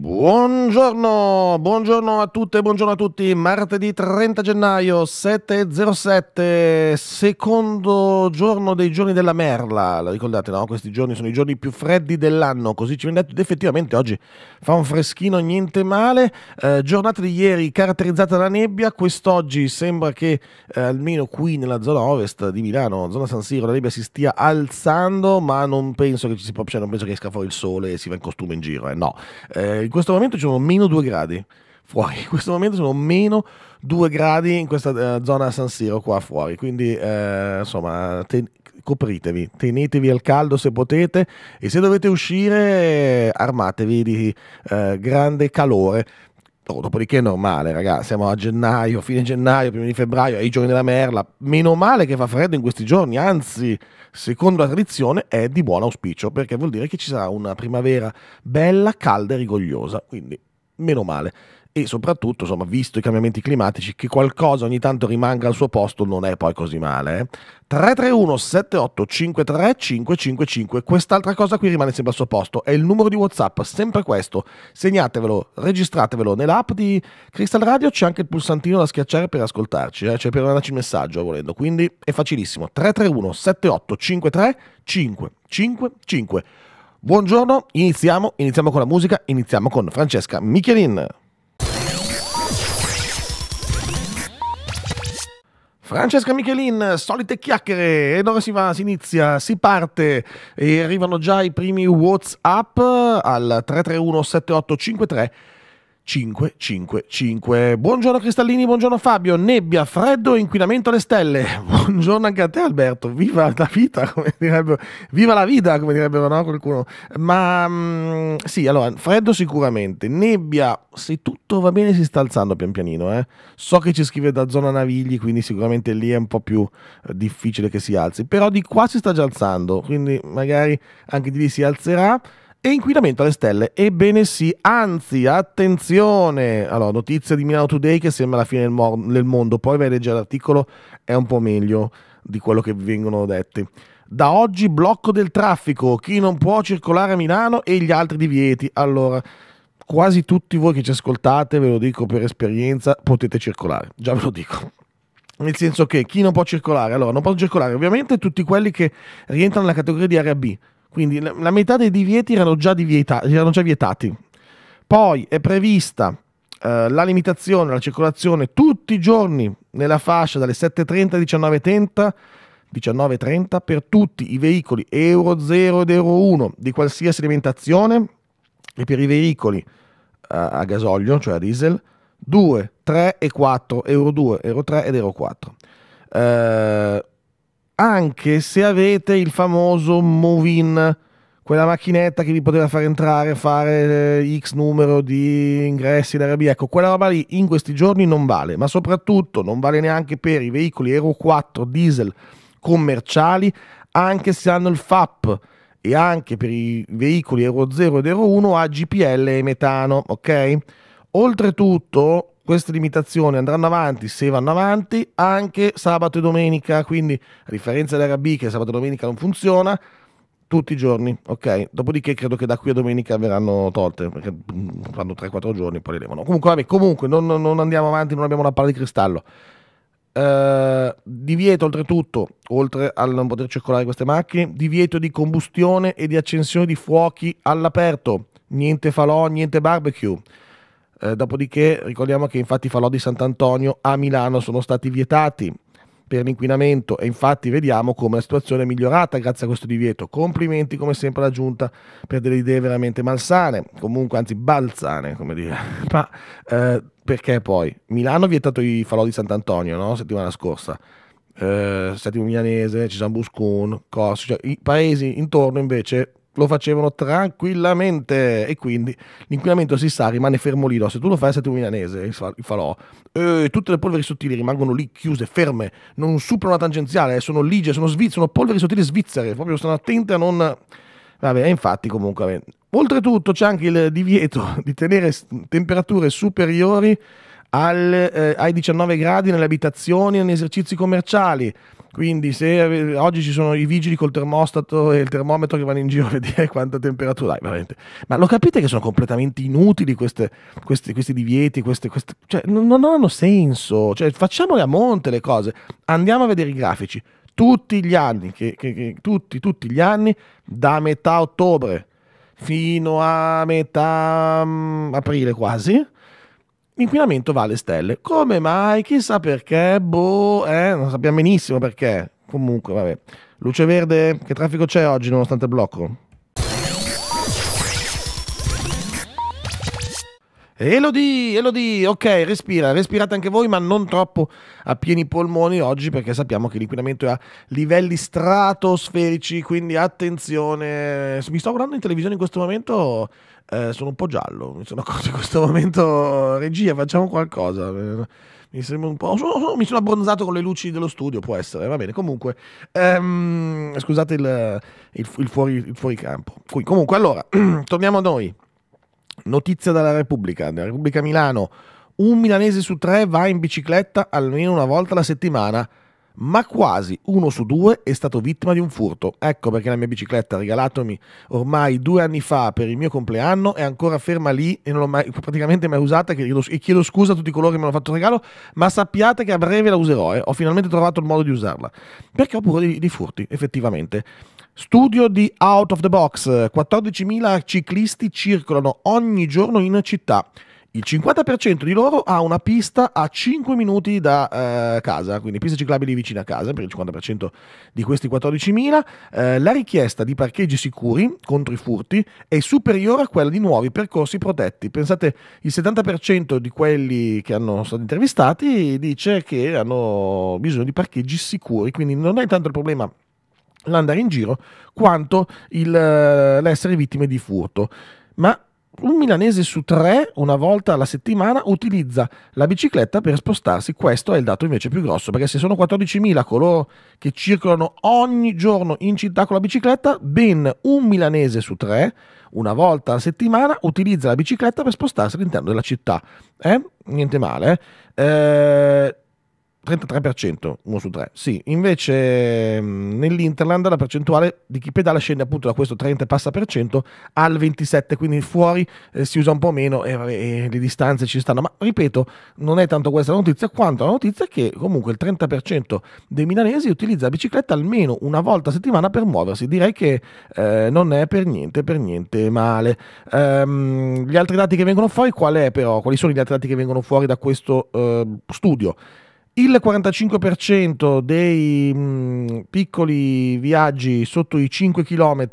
Buongiorno, buongiorno, a tutte, buongiorno a tutti. Martedì 30 gennaio 7.07, secondo giorno dei giorni della merla. Lo ricordate, no? Questi giorni sono i giorni più freddi dell'anno, così ci viene detto. Ed effettivamente oggi fa un freschino, niente male. Eh, giornata di ieri caratterizzata da nebbia. Quest'oggi sembra che eh, almeno qui nella zona ovest di Milano, zona San Siro, la nebbia si stia alzando, ma non penso che ci si possa, cioè, non penso che esca fuori il sole e si va in costume in giro, eh, no. Eh, in questo momento ci sono meno 2 gradi fuori, in questo momento sono meno 2 gradi in questa uh, zona San Siro qua fuori, quindi uh, insomma ten- copritevi, tenetevi al caldo se potete e se dovete uscire armatevi di uh, grande calore Oh, dopodiché è normale, ragazzi, siamo a gennaio, fine gennaio, primi di febbraio, ai giorni della merla. Meno male che fa freddo in questi giorni, anzi, secondo la tradizione è di buon auspicio, perché vuol dire che ci sarà una primavera bella, calda e rigogliosa, quindi meno male e soprattutto, insomma, visto i cambiamenti climatici, che qualcosa ogni tanto rimanga al suo posto non è poi così male. 331 78 53 555, quest'altra cosa qui rimane sempre al suo posto, è il numero di WhatsApp, sempre questo. Segnatevelo, registratevelo. Nell'app di Crystal Radio c'è anche il pulsantino da schiacciare per ascoltarci, eh? cioè per mandarci il messaggio volendo, quindi è facilissimo. 331 78 53 555. Buongiorno, iniziamo, iniziamo con la musica, iniziamo con Francesca Michelin. Francesca Michelin, solite chiacchiere, e ora si va? Si inizia, si parte e arrivano già i primi WhatsApp al 331 7853 555. Buongiorno Cristallini, buongiorno Fabio. Nebbia, freddo e inquinamento alle stelle. Buongiorno anche a te Alberto. Viva la vita, come direbbe, viva la vita, come direbbe no, qualcuno. Ma mm, sì, allora, freddo sicuramente. Nebbia, se tutto va bene si sta alzando pian pianino, eh. So che ci scrive da zona Navigli, quindi sicuramente lì è un po' più eh, difficile che si alzi, però di qua si sta già alzando, quindi magari anche di lì si alzerà. E inquinamento alle stelle? Ebbene sì, anzi, attenzione! Allora, notizia di Milano Today che sembra la fine del, mo- del mondo, poi vai a leggere l'articolo, è un po' meglio di quello che vi vengono detti. Da oggi blocco del traffico, chi non può circolare a Milano e gli altri divieti. Allora, quasi tutti voi che ci ascoltate, ve lo dico per esperienza, potete circolare, già ve lo dico. Nel senso che chi non può circolare, allora non possono circolare ovviamente tutti quelli che rientrano nella categoria di area B, quindi la, la metà dei divieti erano già, divieta, erano già vietati. Poi è prevista eh, la limitazione alla circolazione tutti i giorni nella fascia dalle 7.30 alle 19.30 19.30 per tutti i veicoli Euro 0 ed Euro 1 di qualsiasi alimentazione e per i veicoli eh, a gasolio, cioè a diesel, 2, 3 e 4, Euro 2, Euro 3 ed Euro 4. Eh, anche se avete il famoso Movin, quella macchinetta che vi poteva far entrare, fare eh, X numero di ingressi in Arabia, ecco, quella roba lì in questi giorni non vale, ma soprattutto non vale neanche per i veicoli Euro 4 diesel commerciali, anche se hanno il FAP e anche per i veicoli Euro 0 ed Euro 1 a GPL e metano, ok? Oltretutto, queste limitazioni andranno avanti, se vanno avanti, anche sabato e domenica, quindi a differenza della RB che sabato e domenica non funziona, tutti i giorni, ok? Dopodiché credo che da qui a domenica verranno tolte, perché mm, fanno 3-4 giorni poi le levano. Comunque, vabbè, comunque non, non, andiamo avanti, non abbiamo una palla di cristallo. Eh, divieto oltretutto, oltre al non poter circolare queste macchine, divieto di combustione e di accensione di fuochi all'aperto, niente falò, niente barbecue eh, dopodiché ricordiamo che infatti i falò di Sant'Antonio a Milano sono stati vietati per l'inquinamento e infatti vediamo come la situazione è migliorata grazie a questo divieto. Complimenti come sempre alla giunta per delle idee veramente malsane, comunque anzi balzane come dire. Ma eh, perché poi? Milano ha vietato i falò di Sant'Antonio no? settimana scorsa. Eh, Settimo Milanese, ci Cisambuscun, Corsi, cioè, i paesi intorno invece lo facevano tranquillamente e quindi l'inquinamento si sa rimane fermo lì no? se tu lo fai sei tu milanese il falò e tutte le polveri sottili rimangono lì chiuse ferme non superano la tangenziale eh, sono ligie sono, sviz- sono polveri sottili svizzere proprio stanno attenti a non vabbè infatti comunque oltretutto c'è anche il divieto di tenere temperature superiori al, eh, ai 19 gradi nelle abitazioni e negli esercizi commerciali quindi se oggi ci sono i vigili col termostato e il termometro che vanno in giro a vedere quanta temperatura hai, veramente. Ma lo capite che sono completamente inutili queste, queste, questi divieti, queste, queste, cioè, non, non, hanno senso. Cioè, facciamole a monte le cose. Andiamo a vedere i grafici. Tutti gli anni, che, che, che, tutti, tutti gli anni, da metà ottobre fino a metà um, aprile quasi, L'inquinamento va alle stelle. Come mai? Chissà perché, boh, eh, non sappiamo benissimo perché. Comunque, vabbè. Luce verde, che traffico c'è oggi nonostante il blocco? Elodie, Elodie, ok, respira, respirate anche voi, ma non troppo a pieni polmoni oggi perché sappiamo che l'inquinamento è a livelli stratosferici, quindi attenzione. Mi sto guardando in televisione in questo momento eh, sono un po' giallo, mi sono accorto in questo momento, regia, facciamo qualcosa. Mi sembra un po'. Oh, sono, mi sono abbronzato con le luci dello studio, può essere, va bene. Comunque, ehm, scusate il, il, il, fuori, il fuoricampo. Qui, comunque, allora, torniamo a noi. Notizia dalla Repubblica, della Repubblica Milano. Un milanese su tre va in bicicletta almeno una volta alla settimana ma quasi uno su due è stato vittima di un furto. Ecco perché la mia bicicletta regalatomi ormai due anni fa per il mio compleanno è ancora ferma lì e non l'ho mai, praticamente mai usata e chiedo scusa a tutti coloro che mi hanno fatto regalo, ma sappiate che a breve la userò e eh. ho finalmente trovato il modo di usarla. Perché ho paura di, di furti, effettivamente. Studio di Out of the Box, 14.000 ciclisti circolano ogni giorno in città. Il 50% di loro ha una pista a 5 minuti da eh, casa, quindi piste ciclabili vicine a casa per il 50% di questi 14.000. Eh, la richiesta di parcheggi sicuri contro i furti è superiore a quella di nuovi percorsi protetti. Pensate, il 70% di quelli che hanno stato intervistati dice che hanno bisogno di parcheggi sicuri, quindi non è tanto il problema l'andare in giro quanto il, eh, l'essere vittime di furto. Ma un milanese su tre, una volta alla settimana, utilizza la bicicletta per spostarsi. Questo è il dato invece più grosso, perché se sono 14.000 coloro che circolano ogni giorno in città con la bicicletta, ben un milanese su tre, una volta alla settimana, utilizza la bicicletta per spostarsi all'interno della città. Eh? Niente male. Eh? eh 33%, uno su tre. Sì, invece mm, nell'Interland la percentuale di chi pedala scende appunto da questo 30 passa per cento al 27, quindi fuori eh, si usa un po' meno e, e, le distanze ci stanno. Ma ripeto, non è tanto questa la notizia quanto la notizia che comunque il 30% dei milanesi utilizza la bicicletta almeno una volta a settimana per muoversi. Direi che eh, non è per niente, per niente male. Ehm, gli altri dati che vengono fuori qual è però? Quali sono gli altri dati che vengono fuori da questo eh, studio? Il 45% dei mh, mm, piccoli viaggi sotto i 5 km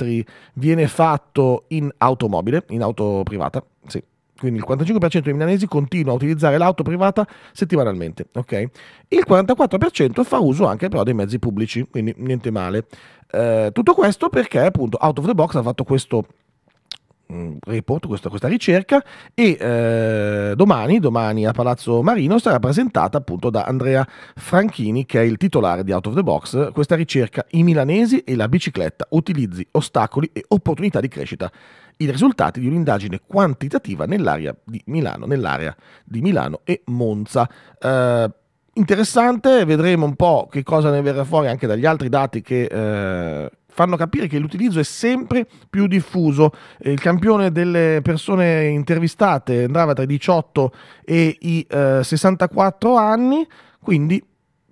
viene fatto in automobile, in auto privata, sì. Quindi il 45% dei milanesi continua a utilizzare l'auto privata settimanalmente, okay? Il 44% fa uso anche però dei mezzi pubblici, quindi niente male. Eh, tutto questo perché appunto Out of the Box ha fatto questo Mm, report, questa, questa, ricerca e eh, domani, domani, a Palazzo Marino sarà presentata appunto da Andrea Franchini che è il titolare di Out of the Box questa ricerca I milanesi e la bicicletta utilizzi, ostacoli e opportunità di crescita i risultati di un'indagine quantitativa nell'area di Milano, nell'area di Milano e Monza eh, interessante, vedremo un po' che cosa ne verrà fuori anche dagli altri dati che eh, fanno capire che l'utilizzo è sempre più diffuso. Eh, il campione delle persone intervistate andava tra i 18 e i eh, 64 anni, quindi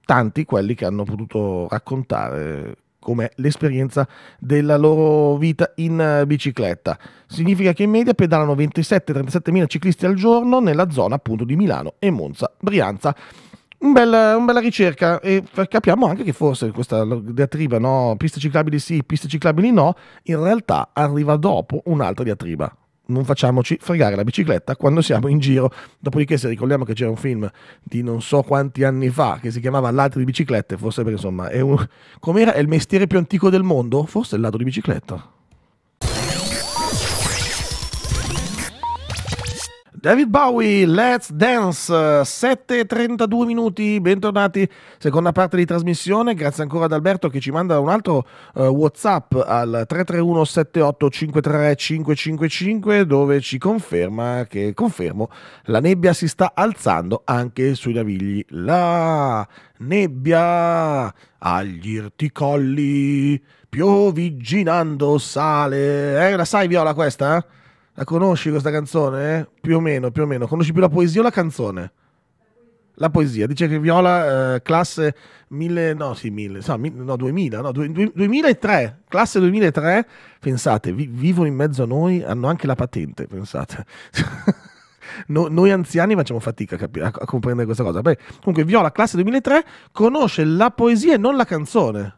tanti quelli che hanno potuto raccontare come l'esperienza della loro vita in eh, bicicletta. Significa che in media pedalano 27-37 mila ciclisti al giorno nella zona appunto di Milano e Monza Brianza un bella, una bella ricerca e capiamo anche che forse questa diatriba, no? piste ciclabili sì, piste ciclabili no, in realtà arriva dopo un'altra diatriba. Non facciamoci fregare la bicicletta quando siamo in giro. Dopodiché, se ricordiamo che c'era un film di non so quanti anni fa che si chiamava Ladri di biciclette, forse perché insomma è un. com'era? È il mestiere più antico del mondo? Forse è il lato di bicicletta. David Bowie, Let's Dance, 7.32 minuti, bentornati, seconda parte di trasmissione, grazie ancora ad Alberto che ci manda un altro uh, Whatsapp al 331 78 533 555 dove ci conferma che, confermo, la nebbia si sta alzando anche sui navigli. La nebbia agli irticolli, piovigginando sale. Eh, la sai Viola questa? Eh? La conosci questa canzone? Eh? Più o meno, più o meno. Conosci più la poesia o la canzone? La poesia. Dice che Viola, eh, classe 1000, no, sì, 1000, no, no, 2000, 2003, classe 2003. Pensate, vi, vivono in mezzo a noi, hanno anche la patente, pensate. no, noi anziani facciamo fatica a, capire, a, comprendere questa cosa. Beh, comunque, Viola, classe 2003, conosce la poesia e non la canzone.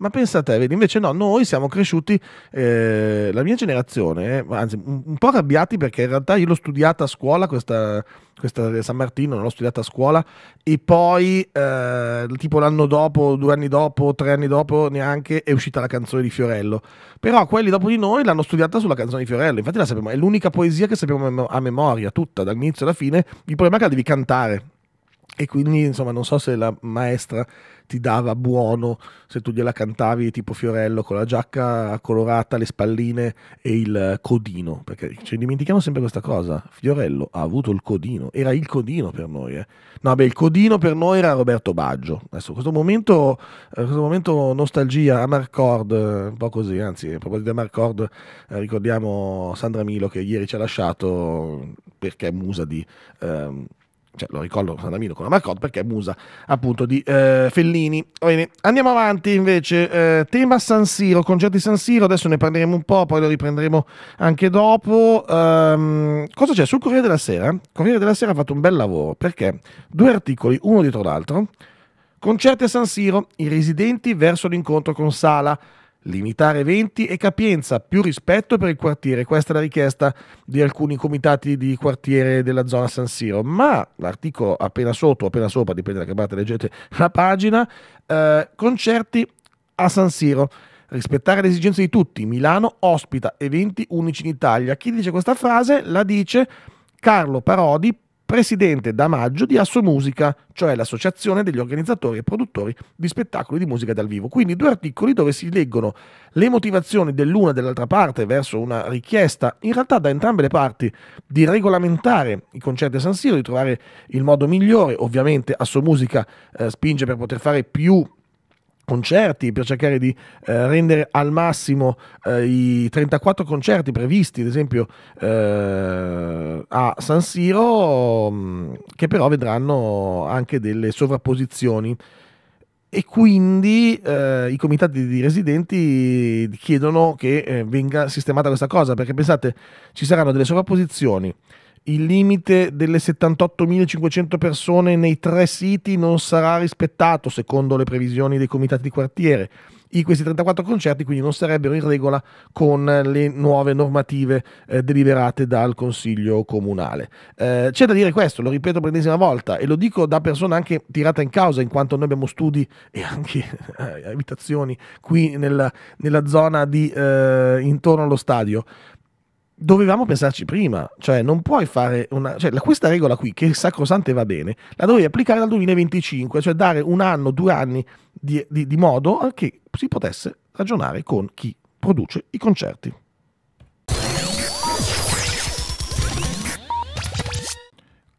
Ma pensate, vedi, invece no, noi siamo cresciuti, eh, la mia generazione, eh, anzi un, un, po' arrabbiati perché in realtà io l'ho studiata a scuola, questa, questa San Martino, l'ho studiata a scuola e poi eh, tipo l'anno dopo, due anni dopo, tre anni dopo neanche è uscita la canzone di Fiorello. Però quelli dopo di noi l'hanno studiata sulla canzone di Fiorello, infatti la sappiamo, è l'unica poesia che sappiamo a memoria, tutta, dall'inizio alla fine, il problema è che la devi cantare e quindi, insomma, non so se la maestra ti dava buono se tu gliela cantavi tipo Fiorello con la giacca colorata, le spalline e il codino, perché ci dimentichiamo sempre questa cosa. Fiorello ha avuto il codino, era il codino per noi. Eh. No, beh, il codino per noi era Roberto Baggio. Adesso, questo momento, eh, questo momento nostalgia, Amarcord, eh, un po' così, anzi, a proposito di Amarcord, eh, ricordiamo Sandra Milo che ieri ci ha lasciato perché è musa di... Ehm, cioè, lo ricordo San Amino con la Marcotte perché è musa appunto di eh, Fellini. Bene, andiamo avanti invece, eh, tema San Siro, concerti San Siro, adesso ne parleremo un po', poi lo riprenderemo anche dopo. Um, cosa c'è? Sul Corriere della Sera, Corriere della Sera ha fatto un bel lavoro perché due articoli, uno dietro l'altro, concerti a San Siro, i residenti verso l'incontro con Sala limitare eventi e capienza, più rispetto per il quartiere. Questa è la richiesta di alcuni comitati di quartiere della zona San Siro. Ma l'articolo appena sotto, appena sopra, dipende da che parte leggete la pagina, eh, concerti a San Siro. Rispettare le esigenze di tutti. Milano ospita eventi unici in Italia. Chi dice questa frase la dice Carlo Parodi, presidente da maggio di Asso Musica, cioè l'associazione degli organizzatori e produttori di spettacoli di musica dal vivo. Quindi due articoli dove si leggono le motivazioni dell'una e dell'altra parte verso una richiesta, in realtà da entrambe le parti, di regolamentare i concerti a San Siro, di trovare il modo migliore. Ovviamente Assomusica eh, spinge per poter fare più concerti per cercare di eh, rendere al massimo eh, i 34 concerti previsti ad esempio eh, a San Siro mm, che però vedranno anche delle sovrapposizioni e quindi eh, i comitati di residenti chiedono che eh, venga sistemata questa cosa perché pensate ci saranno delle sovrapposizioni il limite delle 78.500 persone nei tre siti non sarà rispettato secondo le previsioni dei comitati di quartiere. I, questi 34 concerti quindi non sarebbero in regola con le nuove normative eh, deliberate dal Consiglio Comunale. Eh, c'è da dire questo, lo ripeto per l'ennesima volta e lo dico da persona anche tirata in causa in quanto noi abbiamo studi e anche eh, abitazioni qui nella, nella zona di, eh, intorno allo stadio dovevamo pensarci prima, cioè non puoi fare una, cioè, questa regola qui che è sacrosante va bene, la dovevi applicare dal 2025, cioè dare un anno, due anni di, di, di modo che si potesse ragionare con chi produce i concerti.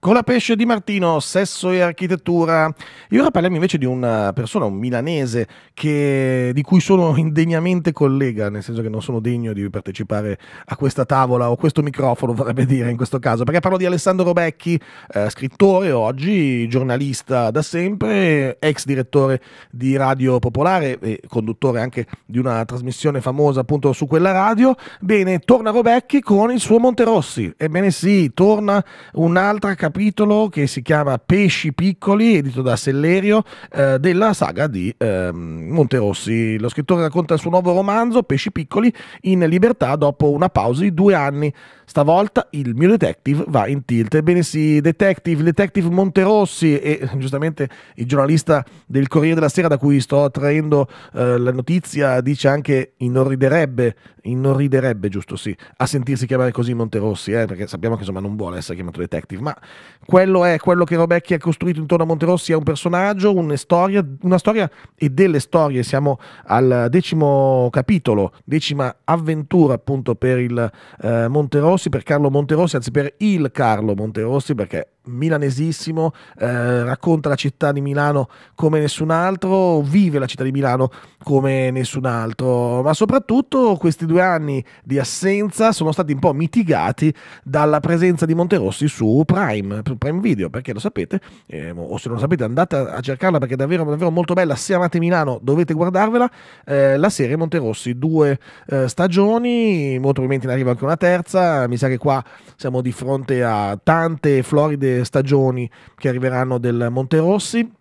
Con la pesce di Martino, sesso e architettura. E ora parliamo invece di una persona, un milanese, che, di cui sono indegnamente collega, nel senso che non sono degno di partecipare a questa tavola o questo microfono, vorrebbe dire in questo caso, perché parlo di Alessandro Robecchi, eh, scrittore oggi, giornalista da sempre, ex direttore di Radio Popolare e conduttore anche di una trasmissione famosa appunto su quella radio. Bene, torna Robecchi con il suo Monterossi. Ebbene sì, torna un'altra capitale capitolo che si chiama Pesci piccoli, edito da Sellerio, eh, della saga di eh, Monterossi. Lo scrittore racconta il suo nuovo romanzo, Pesci piccoli, in libertà dopo una pausa di due anni Stavolta il mio detective va in tilt. Ebbene sì, detective, detective Monterossi e giustamente il giornalista del Corriere della Sera da cui sto traendo eh, la notizia dice anche inorriderebbe, inorriderebbe giusto sì, a sentirsi chiamare così Monterossi, eh, perché sappiamo che insomma non vuole essere chiamato detective, ma quello è quello che Robecchi ha costruito intorno a Monterossi, è un personaggio, una storia, una storia e delle storie, siamo al decimo capitolo, decima avventura appunto per il eh, Monterossi Monterossi per Carlo Monterossi, anzi per il Carlo Monterossi perché milanesissimo, eh, racconta la città di Milano come nessun altro, vive la città di Milano come nessun altro, ma soprattutto questi due anni di assenza sono stati un po' mitigati dalla presenza di Monterossi su Prime, Prime Video, perché lo sapete, eh, o se non lo sapete andate a cercarla perché è davvero, davvero molto bella, se amate Milano dovete guardarvela, eh, la serie Monterossi, due eh, stagioni, molto probabilmente ne arriva anche una terza, mi sa che qua siamo di fronte a tante floride stagioni che arriveranno del Monte Rossi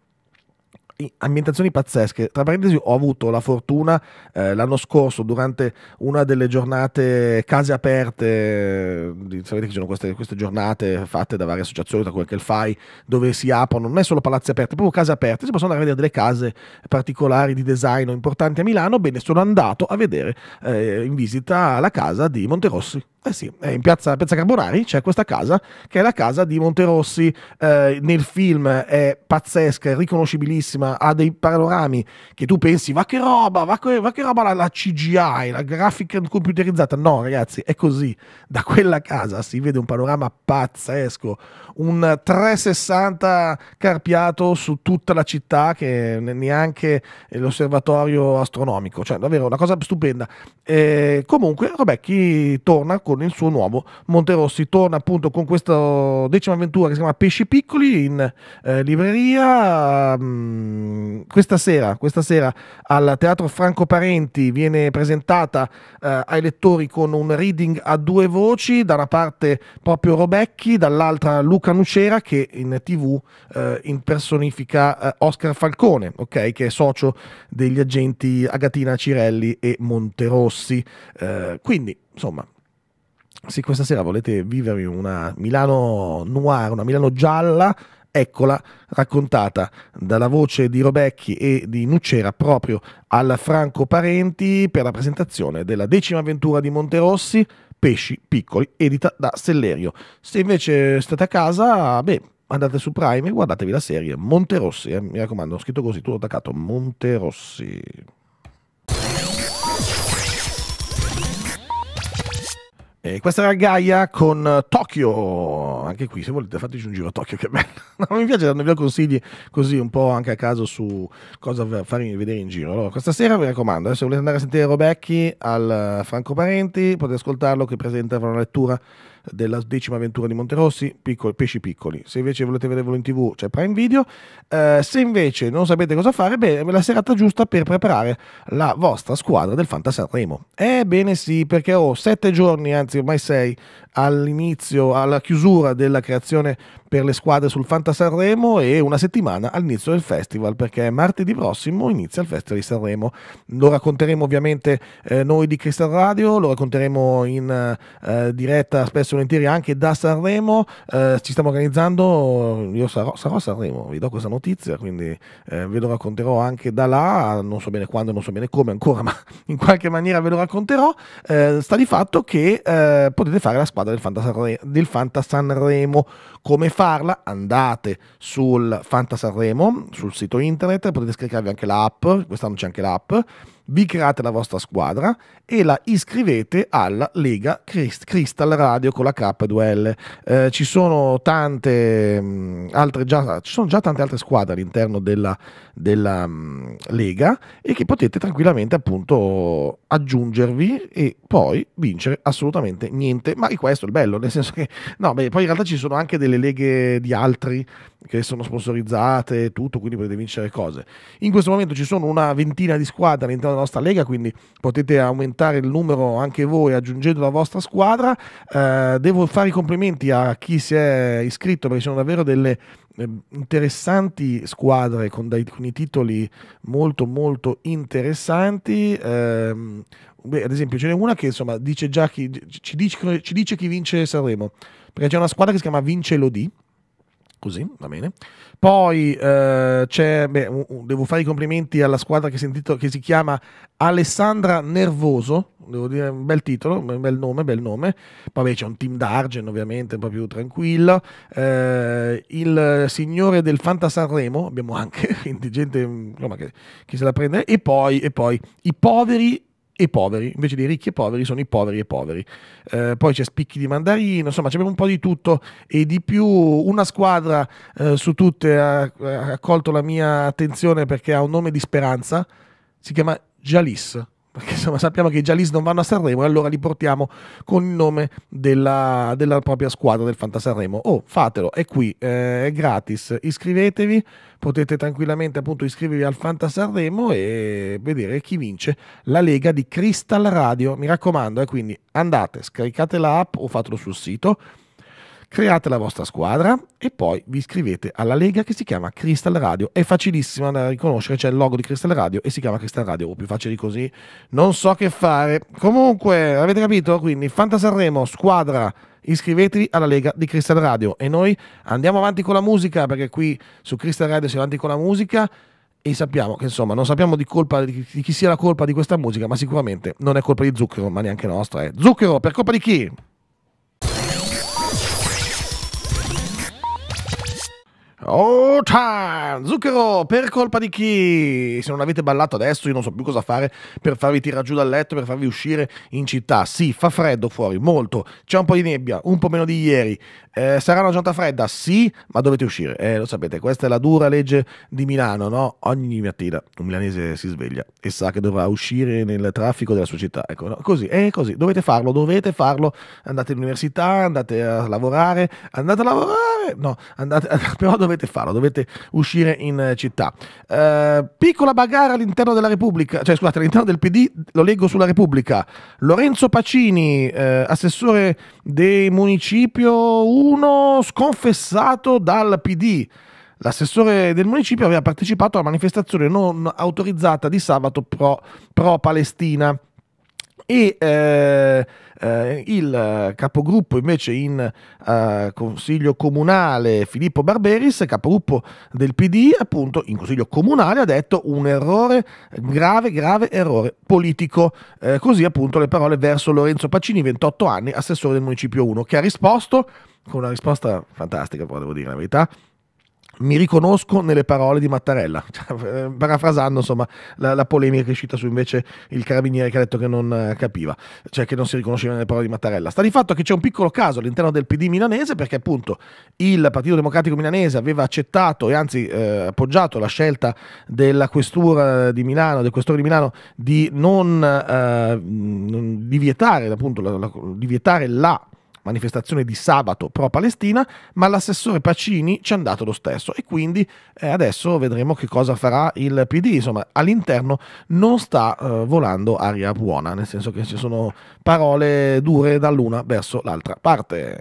ambientazioni pazzesche. Tra parentesi, ho avuto la fortuna eh, l'anno scorso, durante una delle giornate case aperte, sapete che ci sono queste, queste, giornate fatte da varie associazioni, tra quel che il FAI, dove si aprono non è solo palazzi aperti, proprio case aperte. Si possono andare a vedere delle case particolari di design importanti a Milano. Bene, sono andato a vedere eh, in visita la casa di Monterossi. Eh sì, eh, in piazza, piazza Carborari c'è questa casa che è la casa di Monterossi. Eh, nel film è pazzesca, è riconoscibilissima, ha dei panorami che tu pensi, va che roba, va che, va che roba la, la, CGI, la grafica computerizzata. No, ragazzi, è così. Da quella casa si vede un panorama pazzesco, un 360 carpiato su tutta la città che neanche l'osservatorio astronomico. Cioè, davvero una cosa stupenda. Eh, comunque, Robecchi torna con il suo nuovo Monterossi. Torna appunto con questa decima avventura che si chiama Pesci Piccoli in eh, libreria. Mh, mm, questa, sera, questa sera al Teatro Franco Parenti viene presentata eh, ai lettori con un reading a due voci, da una parte proprio Robecchi, dall'altra Luca Nucera che in tv eh, impersonifica eh, Oscar Falcone, okay, che è socio degli agenti Agatina Cirelli e Monterossi. Eh, quindi, insomma, se questa sera volete vivervi una Milano noir, una Milano gialla, eccola raccontata dalla voce di Robecchi e di Nucera proprio al Franco Parenti per la presentazione della decima avventura di Monterossi, Pesci Piccoli, edita da Sellerio. Se invece state a casa, beh, andate su Prime e guardatevi la serie Monterossi, eh, mi raccomando, ho scritto così, tutto attaccato, Monterossi. Eh, questa era Gaia con eh, Tokyo, anche qui se volete fateci un giro a Tokyo, che bello. non mi piace darvi consigli così un po' anche a caso su cosa farmi vedere in giro. Allora, questa sera vi raccomando, eh, se volete andare a sentire Robecchi al eh, Franco Parenti, potete ascoltarlo che presenta una lettura della decima avventura di Monterossi, piccoli, pesci piccoli. Se invece volete vedervelo in tv c'è Prime Video, eh, se invece non sapete cosa fare, beh, è la serata giusta per preparare la vostra squadra del Fanta Sanremo. Ebbene sì, perché ho sette giorni, anzi ormai sei, all'inizio, alla chiusura della creazione per le squadre sul Fanta Sanremo e una settimana all'inizio del festival perché martedì prossimo inizia il Festival di Sanremo. Lo racconteremo ovviamente eh, noi di Crystal Radio, lo racconteremo in eh, diretta spesso e volentieri anche da Sanremo. Eh, ci stiamo organizzando, io sarò, sarò, a Sanremo, vi do questa notizia, quindi eh, ve lo racconterò anche da là, non so bene quando, non so bene come ancora, ma in qualche maniera ve lo racconterò. Eh, sta di fatto che eh, potete fare la squadra squadra del Fantasanremo, del Fantasanremo. Come farla? Andate sul Fantasanremo, sul sito internet, potete scaricarvi anche l'app, quest'anno c'è anche l'app vi create la vostra squadra e la iscrivete alla Lega Crist- Crystal Radio con la K2L. Eh, ci sono tante mh, mm, altre già, ci sono già tante altre squadre all'interno della, della mh, mm, Lega e che potete tranquillamente appunto aggiungervi e poi vincere assolutamente niente. Ma questo è il bello, nel senso che no, beh, poi in realtà ci sono anche delle leghe di altri che sono sponsorizzate e tutto, quindi potete vincere cose. In questo momento ci sono una ventina di squadre all'interno della nostra lega, quindi potete aumentare il numero anche voi aggiungendo la vostra squadra. Eh, devo fare i complimenti a chi si è iscritto perché sono davvero delle eh, interessanti squadre con, dei, con i titoli molto molto interessanti. Eh, beh, ad esempio ce n'è una che insomma dice già chi, ci, dice, ci dice chi vince Sanremo, perché c'è una squadra che si chiama Vince Lodi Così, va bene. Poi eh, c'è, beh, devo fare i complimenti alla squadra che, sentito, che si chiama Alessandra Nervoso, devo dire un bel titolo, un bel nome, bel nome. Poi c'è un team d'Argen ovviamente, un po' più tranquillo. Eh, il signore del Fanta Sanremo, abbiamo anche, quindi gente insomma, che, che, se la prende. E poi, e poi i poveri e poveri, invece dei ricchi e poveri sono i poveri e poveri. Eh, poi c'è Spicchi di Mandarino, insomma c'è un po' di tutto e di più una squadra eh, su tutte ha, ha colto la mia attenzione perché ha un nome di speranza, si chiama Jalis perché insomma sappiamo che i giallis non vanno a Sanremo e allora li portiamo con il nome della, della propria squadra del Fanta Sanremo. Oh, fatelo, è qui, eh, è gratis, iscrivetevi, potete tranquillamente appunto iscrivervi al Fanta Sanremo e vedere chi vince la Lega di Crystal Radio. Mi raccomando, eh, quindi andate, scaricate l'app o fatelo sul sito create la vostra squadra e poi vi iscrivete alla lega che si chiama Crystal Radio. È facilissima da riconoscere, c'è il logo di Crystal Radio e si chiama Crystal Radio, o più facile così non so che fare. Comunque, avete capito? Quindi Fanta Sanremo, squadra iscrivetevi alla Lega di Crystal Radio e noi andiamo avanti con la musica perché qui su Crystal Radio si avanti con la musica e sappiamo che insomma non sappiamo di, colpa, di chi sia la colpa di questa musica ma sicuramente non è colpa di Zucchero ma neanche nostra eh. Zucchero per colpa di chi? Oh, time! Zucchero, per colpa di chi? Se non avete ballato adesso, io non so più cosa fare per farvi tirare giù dal letto, per farvi uscire in città. Sì, fa freddo fuori, molto. C'è un po' di nebbia, un po' meno di ieri. Eh, sarà una giornata fredda? Sì, ma dovete uscire. Eh, lo sapete, questa è la dura legge di Milano, no? Ogni mattina un milanese si sveglia e sa che dovrà uscire nel traffico della sua città. Ecco, no? così, è così. Dovete farlo, dovete farlo. Andate all'università, andate a lavorare, andate a lavorare! no, andate, però dovete farlo, dovete uscire in città. Eh, piccola bagarra all'interno della Repubblica, cioè scusate, all'interno del PD, lo leggo sulla Repubblica. Lorenzo Pacini, eh, assessore del municipio 1, sconfessato dal PD. L'assessore del municipio aveva partecipato alla manifestazione non autorizzata di sabato pro, pro Palestina e eh, eh, il eh, capogruppo invece in eh, Consiglio Comunale Filippo Barberis, capogruppo del PD, appunto in Consiglio Comunale ha detto un errore grave, grave errore politico. Eh, così appunto le parole verso Lorenzo Pacini, 28 anni, assessore del Municipio 1, che ha risposto con una risposta fantastica, però devo dire la verità, mi riconosco nelle parole di Mattarella, cioè, eh, parafrasando insomma la, la, polemica che è uscita su invece il carabiniere che ha detto che non eh, capiva, cioè che non si riconosceva nelle parole di Mattarella. Sta di fatto che c'è un piccolo caso all'interno del PD milanese perché appunto il Partito Democratico milanese aveva accettato e anzi eh, appoggiato la scelta della questura di Milano, del questore di Milano di non eh, di vietare appunto la, la, di vietare la manifestazione di sabato pro-Palestina, ma l'assessore Pacini ci è andato lo stesso e quindi eh, adesso vedremo che cosa farà il PD. Insomma, all'interno non sta eh, volando aria buona, nel senso che ci sono parole dure dall'una verso l'altra parte.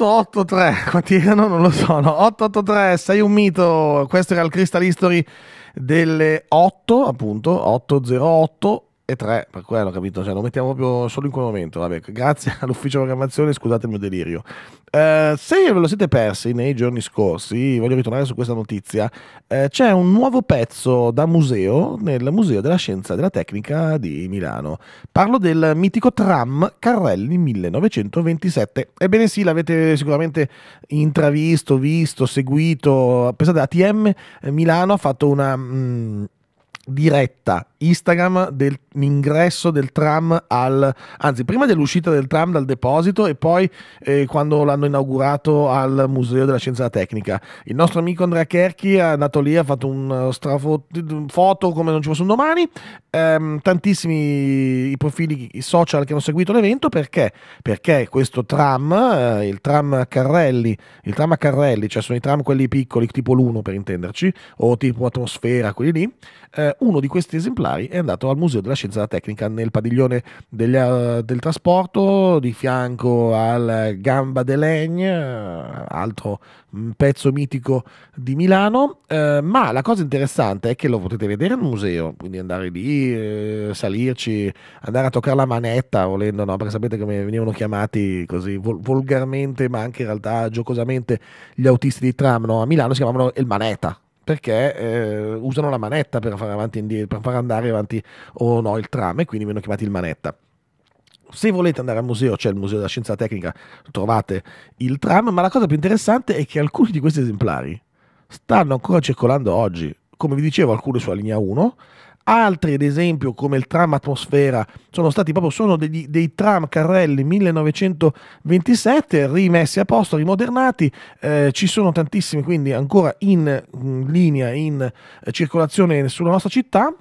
883, quanti erano? Non lo so, 883, sei un mito, questo era il Crystal History delle 8, appunto, 808, e 3, per quello, capito? Cioè, lo mettiamo proprio solo in quel momento. Vabbè, grazie all'ufficio programmazione, scusate il mio delirio. Eh, se ve lo siete persi nei giorni scorsi, voglio ritornare su questa notizia. Eh, c'è un nuovo pezzo da museo nel Museo della Scienza e della Tecnica di Milano. Parlo del mitico tram Carrelli 1927. Ebbene sì, l'avete sicuramente intravisto, visto, seguito. Pensate, ATM Milano ha fatto una mh, mm, diretta Instagram dell'ingresso del tram al anzi prima dell'uscita del tram dal deposito e poi eh, quando l'hanno inaugurato al Museo della Scienza e della Tecnica. Il nostro amico Andrea Kerchi è andato lì, ha fatto eh, un foto come non ci fosse un domani, ehm, tantissimi i profili i social che hanno seguito l'evento perché? Perché questo tram, eh, il tram Carrelli, il tram a Carrelli, cioè sono i tram quelli piccoli tipo l'1 per intenderci o tipo Atmosfera, quelli lì, eh, uno di questi esemplari particolari, è andato al Museo della Scienza e della Tecnica nel padiglione degli, uh, del trasporto di fianco al Gamba de Legne, eh, altro mm, pezzo mitico di Milano, uh, ma la cosa interessante è che lo potete vedere al museo, quindi andare lì, eh, salirci, andare a toccare la manetta volendo, no? perché sapete come venivano chiamati così vol- volgarmente ma anche in realtà giocosamente gli autisti di tram, no? a Milano si chiamavano il manetta perché eh, usano la manetta per far, avanti, per far andare avanti o no il tram e quindi vengono chiamati il manetta. Se volete andare al museo, c'è cioè il Museo della Scienza Tecnica, trovate il tram, ma la cosa più interessante è che alcuni di questi esemplari stanno ancora circolando oggi. Come vi dicevo, alcuni sulla linea 1, Altri, ad esempio, come il tram atmosfera, sono stati proprio sono degli, dei tram carrelli 1927 rimessi a posto, rimodernati. Eh, ci sono tantissimi, quindi ancora in, in linea, in eh, circolazione sulla nostra città.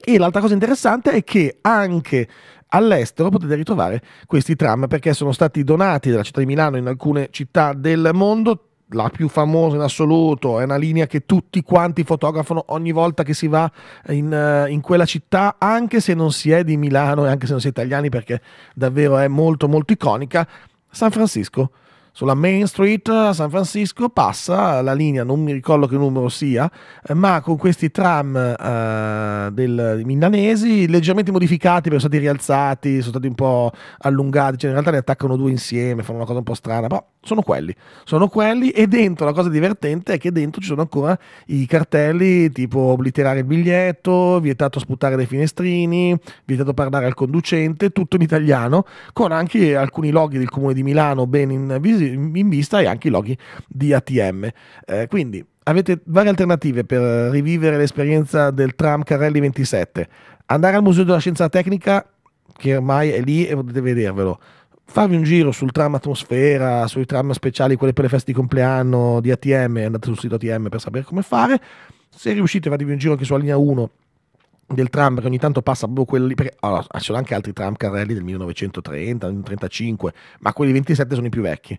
E l'altra cosa interessante è che anche all'estero potete ritrovare questi tram perché sono stati donati dalla città di Milano in alcune città del mondo la più famosa in assoluto, è una linea che tutti quanti fotografano ogni volta che si va in, eh, in, quella città, anche se non si è di Milano e anche se non si è italiani perché davvero è molto molto iconica, San Francisco sulla Main Street a San Francisco passa la linea, non mi ricordo che numero sia, eh, ma con questi tram eh, del Milanesi leggermente modificati, sono stati rialzati, sono stati un po' allungati, cioè in realtà ne attaccano due insieme, fanno una cosa un po' strana, però sono quelli, sono quelli e dentro la cosa divertente è che dentro ci sono ancora i cartelli tipo obliterare il biglietto, vietato sputare dai finestrini, vietato parlare al conducente, tutto in italiano, con anche alcuni loghi del comune di Milano ben in visione in vista e anche i loghi di ATM. Eh, quindi avete varie alternative per rivivere l'esperienza del tram Carrelli 27. Andare al Museo della Scienza Tecnica, che ormai è lì e potete vedervelo farvi un giro sul tram atmosfera, sui tram speciali, quelle per le feste di compleanno di ATM, andate sul sito ATM per sapere come fare. Se riuscite fatevi un giro anche sulla linea 1 del tram che ogni tanto passa proprio boh, quelli perché allora, ci sono anche altri tram carrelli del 1930 1935 ma quelli 27 sono i più vecchi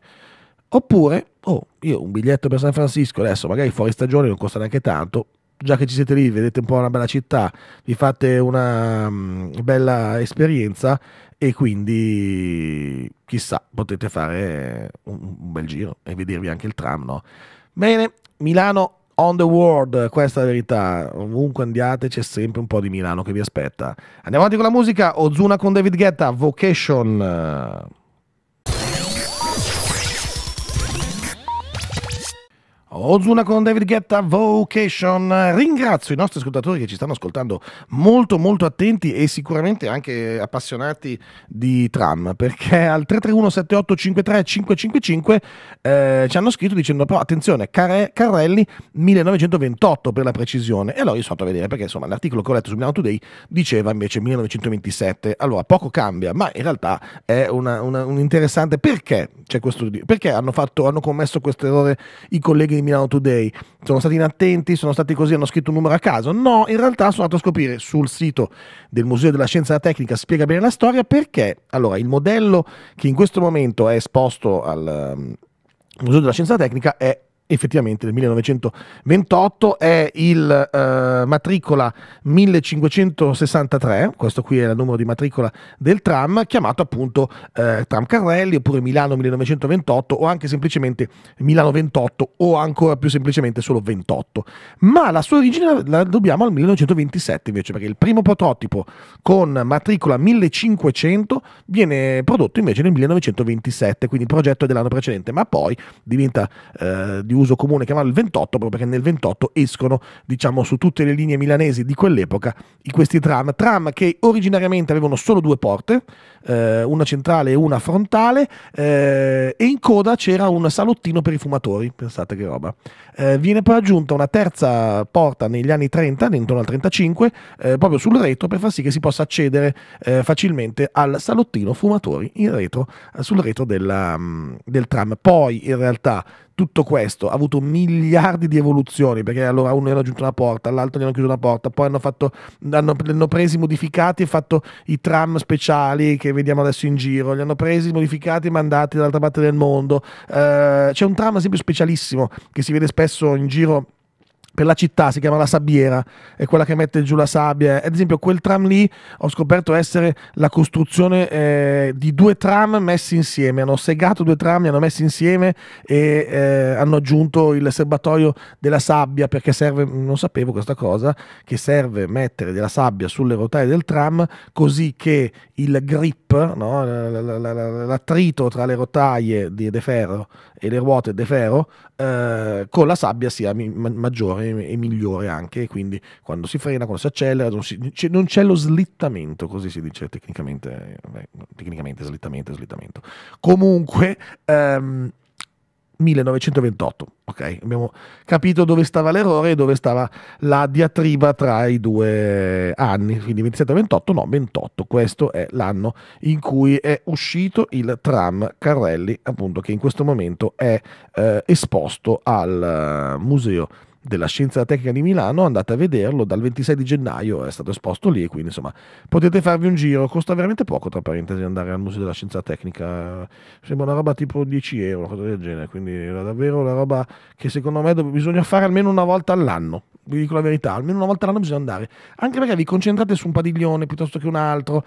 oppure oh io un biglietto per San Francisco adesso magari fuori stagione non costa neanche tanto già che ci siete lì vedete un po' una bella città vi fate una um, bella esperienza e quindi chissà potete fare un, un bel giro e vedervi anche il tram no bene Milano on the world, questa è la verità. Ovunque andiate c'è sempre un po' di Milano che vi aspetta. Andiamo avanti con la musica. Ozuna con David Guetta, Vocation. Ozuna con David Guetta Vocation. Ringrazio i nostri ascoltatori che ci stanno ascoltando molto molto attenti e sicuramente anche appassionati di tram perché al 331 7853 555 eh, ci hanno scritto dicendo però attenzione Care Carrelli 1928 per la precisione e allora io sono andato a vedere perché insomma l'articolo che ho letto su Milano Today diceva invece 1927 allora poco cambia ma in realtà è una, una, un interessante perché c'è questo perché hanno, fatto, hanno commesso questo errore i colleghi di Milano Today. Sono stati inattenti, sono stati così, hanno scritto un numero a caso. No, in realtà sono andato a scoprire sul sito del Museo della Scienza e della Tecnica Spiega bene la storia perché allora il modello che in questo momento è esposto al ehm, Museo della Scienza e Tecnica è effettivamente del 1928, è il eh, matricola 1563, questo qui è il numero di matricola del tram, chiamato appunto eh, tram Carrelli oppure Milano 1928 o anche semplicemente Milano 28 o ancora più semplicemente solo 28. Ma la sua origine la dobbiamo al 1927 invece, perché il primo prototipo con matricola 1500 viene prodotto invece nel 1927, quindi il progetto è dell'anno precedente, ma poi diventa eh, di uso uso comune chiamarlo il 28 proprio perché nel 28 escono diciamo su tutte le linee milanesi di quell'epoca questi tram, tram che originariamente avevano solo due porte, eh, una centrale e una frontale eh, e in coda c'era un salottino per i fumatori, pensate che roba. Eh, viene poi aggiunta una terza porta negli anni 30, intorno al 35, eh, proprio sul retro per far sì che si possa accedere eh, facilmente al salottino fumatori retro, eh, sul retro della, mm, del tram. Poi in realtà tutto questo ha avuto miliardi di evoluzioni perché allora uno gli hanno aggiunto una porta, all'altro gli hanno chiuso una porta, poi hanno, fatto, hanno, hanno, presi modificati e fatto i tram speciali che vediamo adesso in giro, li hanno presi modificati e mandati dall'altra parte del mondo. Eh, c'è un tram sempre specialissimo che si vede spesso spesso in giro per la città, si chiama la sabbiera, è quella che mette giù la sabbia. Ad esempio, quel tram lì ho scoperto essere la costruzione eh, di due tram messi insieme. Hanno segato due tram, li hanno messi insieme e eh, hanno aggiunto il serbatoio della sabbia perché serve, non sapevo questa cosa, che serve mettere della sabbia sulle rotaie del tram così che il grip, no, l'attrito tra le rotaie di, di ferro e le ruote de ferro, eh, con la sabbia sia mi- maggiore e migliore anche, quindi quando si frena, quando si accelera, non, si, c- non c'è lo slittamento, così si dice tecnicamente, eh, tecnicamente slittamento, slittamento. Comunque... Ehm, 1928. Ok, abbiamo capito dove stava l'errore e dove stava la diatriba tra i due anni, quindi 27 28, no, 28. Questo è l'anno in cui è uscito il tram Carrelli, appunto, che in questo momento è eh, esposto al eh, Museo della Scienza Tecnica di Milano, andate a vederlo, dal 26 di gennaio è stato esposto lì, quindi insomma potete farvi un giro, costa veramente poco tra parentesi andare al Museo della Scienza Tecnica, sembra una roba tipo 10 euro, cosa del genere, quindi è davvero una roba che secondo me bisogna fare almeno una volta all'anno, vi dico la verità, almeno una volta all'anno bisogna andare, anche perché vi concentrate su un padiglione piuttosto che un altro,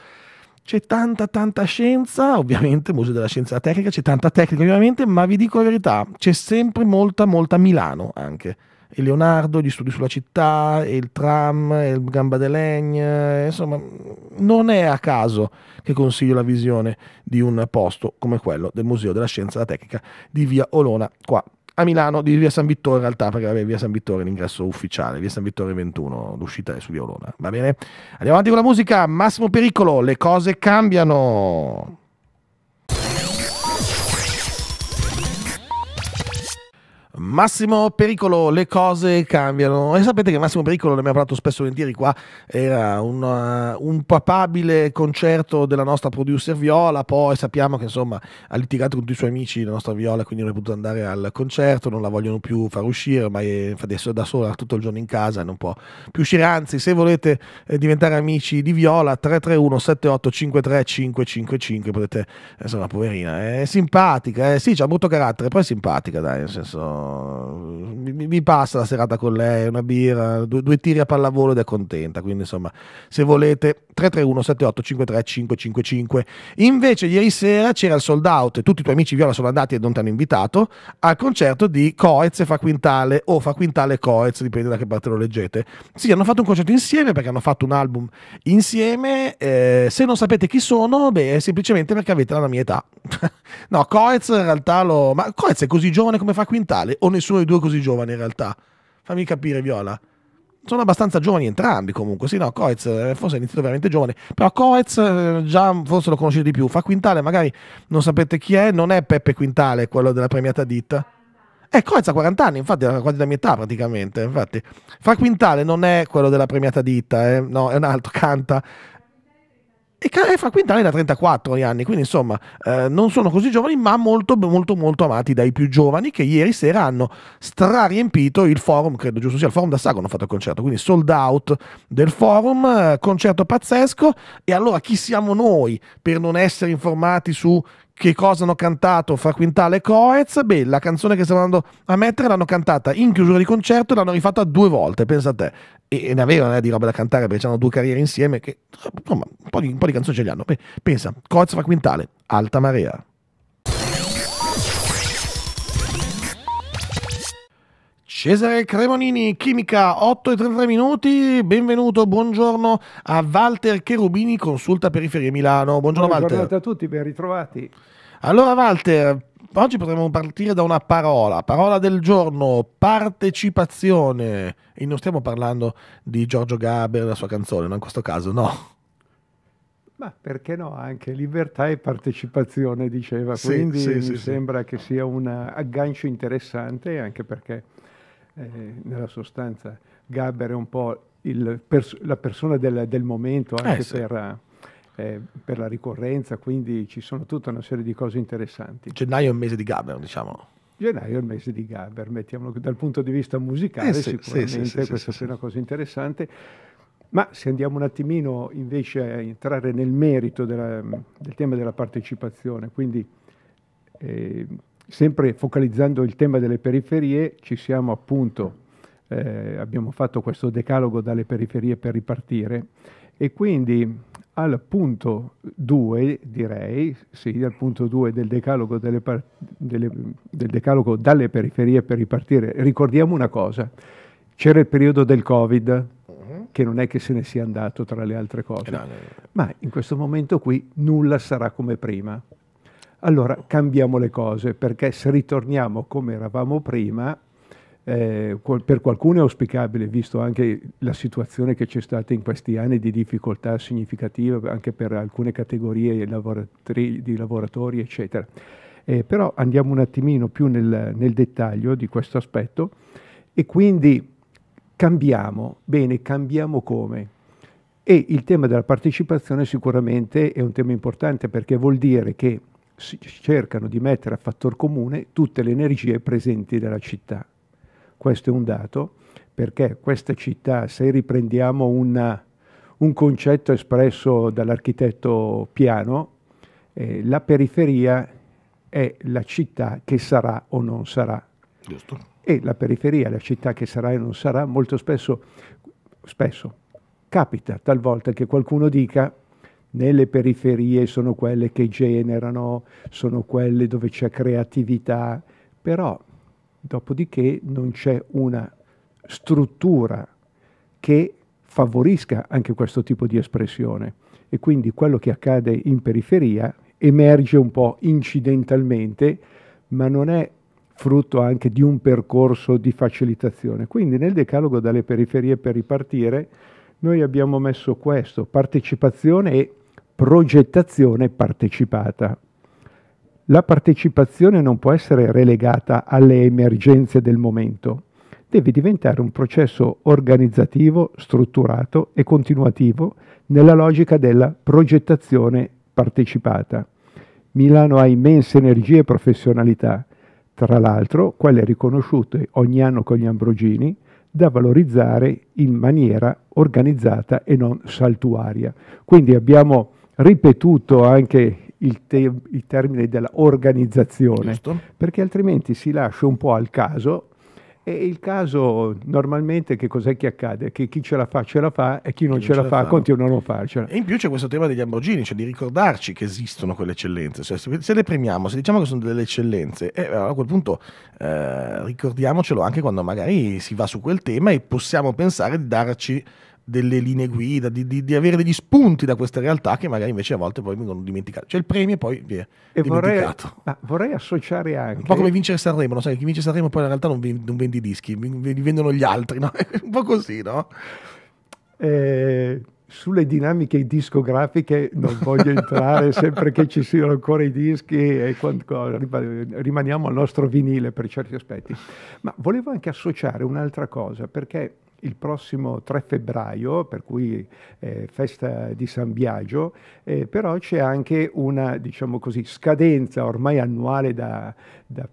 c'è tanta tanta scienza, ovviamente, Museo della Scienza Tecnica, c'è tanta tecnica ovviamente, ma vi dico la verità, c'è sempre molta molta Milano anche e Leonardo, gli studi sulla città, e il tram, e il Gamba de Legna, insomma, non è a caso che consiglio la visione di un posto come quello del Museo della Scienza e della Tecnica di via Olona, qua a Milano, di via San Vittore in realtà, perché vabbè, via San Vittore è l'ingresso ufficiale, via San Vittore 21, l'uscita è su via Olona, va bene? Andiamo avanti con la musica, Massimo Pericolo, le cose cambiano! Massimo Pericolo, le cose cambiano e sapete che Massimo Pericolo, ne abbiamo parlato spesso e volentieri qua, era un, uh, un papabile concerto della nostra producer Viola, poi sappiamo che insomma ha litigato con tutti i suoi amici la nostra Viola, quindi non è potuto andare al concerto, non la vogliono più far uscire, ma è, infatti è da sola tutto il giorno in casa e non può più uscire, anzi se volete eh, diventare amici di Viola 331 78 53 555 potete, eh, insomma poverina, è simpatica, eh, sì c'ha brutto carattere, poi è simpatica dai, nel senso mi, mi, passa la serata con lei, una birra, due, due, tiri a pallavolo ed è contenta. Quindi insomma, se volete 331 78 53 555. Invece ieri sera c'era il sold out, tutti i tuoi amici Viola sono andati e non ti hanno invitato al concerto di Coez e Fa Quintale o Fa Quintale e Coez, dipende da che parte lo leggete. Sì, hanno fatto un concerto insieme perché hanno fatto un album insieme. Eh, se non sapete chi sono, beh, è semplicemente perché avete la mia età. no, Coez in realtà lo... Ma Coez è così giovane come Fa Quintale? giovane, o nessuno dei due è così giovane in realtà. Fammi capire, Viola. Sono abbastanza giovani entrambi comunque, sì no, Coez eh, forse è iniziato veramente giovane, però Coez eh, già forse lo conoscete di più, fa Quintale magari non sapete chi è, non è Peppe Quintale quello della premiata ditta. Eh, Coez ha 40 anni, infatti, era quasi la mia età praticamente. Infatti, Fa Quintale non è quello della premiata ditta, eh? no, è un altro, canta e, e fa Quintana da 34 anni, quindi insomma eh, non sono così giovani ma molto molto molto amati dai più giovani che ieri sera hanno strariempito il forum, credo giusto sia il forum da Sago hanno fatto il concerto, quindi sold out del forum, eh, concerto pazzesco e allora chi siamo noi per non essere informati su che cosa hanno cantato fra Quintale e Coez, beh, la canzone che stiamo andando a mettere l'hanno cantata in chiusura di concerto e l'hanno rifatta due volte, pensa a te. E, e ne avevano eh, di roba da cantare perché hanno due carriere insieme, che insomma, un po' di, un po di canzoni ce li hanno. Beh, pensa, Coez fra Quintale, alta marea. Cesare Cremonini, chimica 8 e 33 minuti, benvenuto, buongiorno a Walter Cherubini, consulta periferie Milano. Buongiorno, buongiorno Walter. Buongiorno a tutti, ben ritrovati. Allora Walter, oggi potremmo partire da una parola, parola del giorno, partecipazione. E non stiamo parlando di Giorgio Gaber e la sua canzone, no, in questo caso no. Ma perché no? Anche libertà e partecipazione, diceva. Sì, Quindi sì, mi sì, sembra che sia un aggancio interessante, anche perché eh, nella sostanza Gabber è un po' pers- la persona del, del momento anche eh, sì. per, eh, per, la ricorrenza, quindi ci sono tutta una serie di cose interessanti. Gennaio è il mese di Gabber, diciamo. Gennaio è il mese di Gabber, mettiamolo dal punto di vista musicale, eh, sì, sicuramente sì, questa è una cosa interessante. Ma se andiamo un attimino invece a entrare nel merito della, del tema della partecipazione, quindi eh, Sempre focalizzando il tema delle periferie, ci siamo appunto, eh, abbiamo fatto questo decalogo dalle periferie per ripartire e quindi al punto 2, direi, sì, al punto 2 del, decalogo, del decalogo dalle periferie per ripartire, ricordiamo una cosa, c'era il periodo del Covid, mm-hmm. che non è che se ne sia andato tra le altre cose. Eh, no, no, no. Ma in questo momento qui nulla sarà come prima allora cambiamo le cose, perché se ritorniamo come eravamo prima, eh, per qualcuno è auspicabile, visto anche la situazione che c'è stata in questi anni di difficoltà significativa anche per alcune categorie di lavoratori, eccetera. Eh, però andiamo un attimino più nel, nel dettaglio di questo aspetto e quindi cambiamo, bene, cambiamo come? E il tema della partecipazione sicuramente è un tema importante perché vuol dire che si cercano di mettere a fattor comune tutte le energie presenti nella città. Questo è un dato perché questa città, se riprendiamo una, un concetto espresso dall'architetto Piano, eh, la periferia è la città che sarà o non sarà. Giusto. E la periferia, la città che sarà e non sarà, molto spesso, spesso capita talvolta che qualcuno dica nelle periferie sono quelle che generano, sono quelle dove c'è creatività, però dopodiché non c'è una struttura che favorisca anche questo tipo di espressione e quindi quello che accade in periferia emerge un po' incidentalmente, ma non è frutto anche di un percorso di facilitazione. Quindi nel decalogo dalle periferie per ripartire noi abbiamo messo questo, partecipazione e progettazione partecipata. La partecipazione non può essere relegata alle emergenze del momento, deve diventare un processo organizzativo, strutturato e continuativo nella logica della progettazione partecipata. Milano ha immense energie e professionalità, tra l'altro quelle riconosciute ogni anno con gli Ambrogini, da valorizzare in maniera organizzata e non saltuaria. Quindi abbiamo ripetuto anche il, te- il termine dell'organizzazione, Giusto. perché altrimenti si lascia un po' al caso e il caso normalmente che cos'è che accade? Che chi ce la fa ce la fa e chi non, chi ce, non ce, la, fa, fa continua a non farcela. E in più c'è questo tema degli Lamborghini, cioè di ricordarci che esistono quelle eccellenze, cioè, se le premiamo, se diciamo che sono delle eccellenze, eh, a quel punto eh, ricordiamocelo anche quando magari si va su quel tema e possiamo pensare di darci delle linee guida, di, di, di, avere degli spunti da questa realtà che magari invece a volte poi vengono dimenticati. Cioè il premio poi viene e dimenticato. Vorrei, vorrei, associare anche... Un po' come vincere Sanremo, no? Sai, chi vince Sanremo poi in realtà non, vendi, non vendi dischi, li vendono gli altri, no? un po' così, no? Eh, sulle dinamiche discografiche non voglio entrare sempre che ci siano ancora i dischi e qualcosa, rimaniamo al nostro vinile per certi aspetti. Ma volevo anche associare un'altra cosa, perché il prossimo 3 febbraio, per cui eh, festa di San Biagio, eh, però c'è anche una diciamo così, scadenza ormai annuale da, da,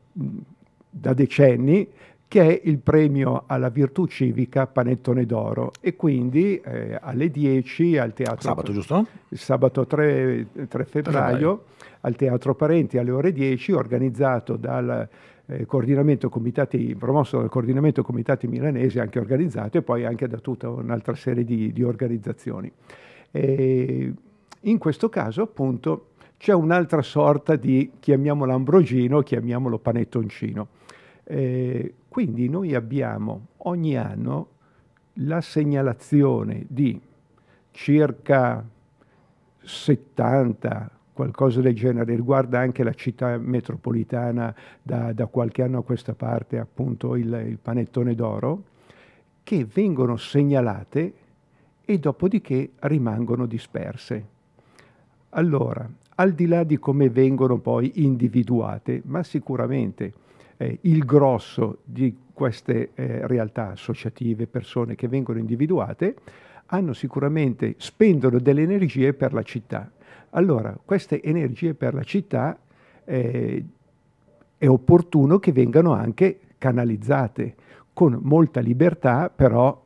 da decenni che è il premio alla virtù civica Panettone d'Oro e quindi eh, alle 10 al teatro... Sabato giusto? Sabato 3, 3 febbraio, 3 febbraio al teatro Parenti alle ore 10 organizzato dal eh, coordinamento comitati, promosso dal coordinamento comitati milanese, anche organizzato e poi anche da tutta un'altra serie di, di organizzazioni. E in questo caso appunto c'è un'altra sorta di, chiamiamolo ambrogino, chiamiamolo panettoncino. Eh, quindi noi abbiamo ogni anno la segnalazione di circa 70 qualcosa del genere, riguarda anche la città metropolitana da, da qualche anno a questa parte, appunto il, il panettone d'oro, che vengono segnalate e dopodiché rimangono disperse. Allora, al di là di come vengono poi individuate, ma sicuramente eh, il grosso di queste eh, realtà associative, persone che vengono individuate, hanno sicuramente, spendono delle energie per la città. Allora, queste energie per la città eh, è opportuno che vengano anche canalizzate con molta libertà, però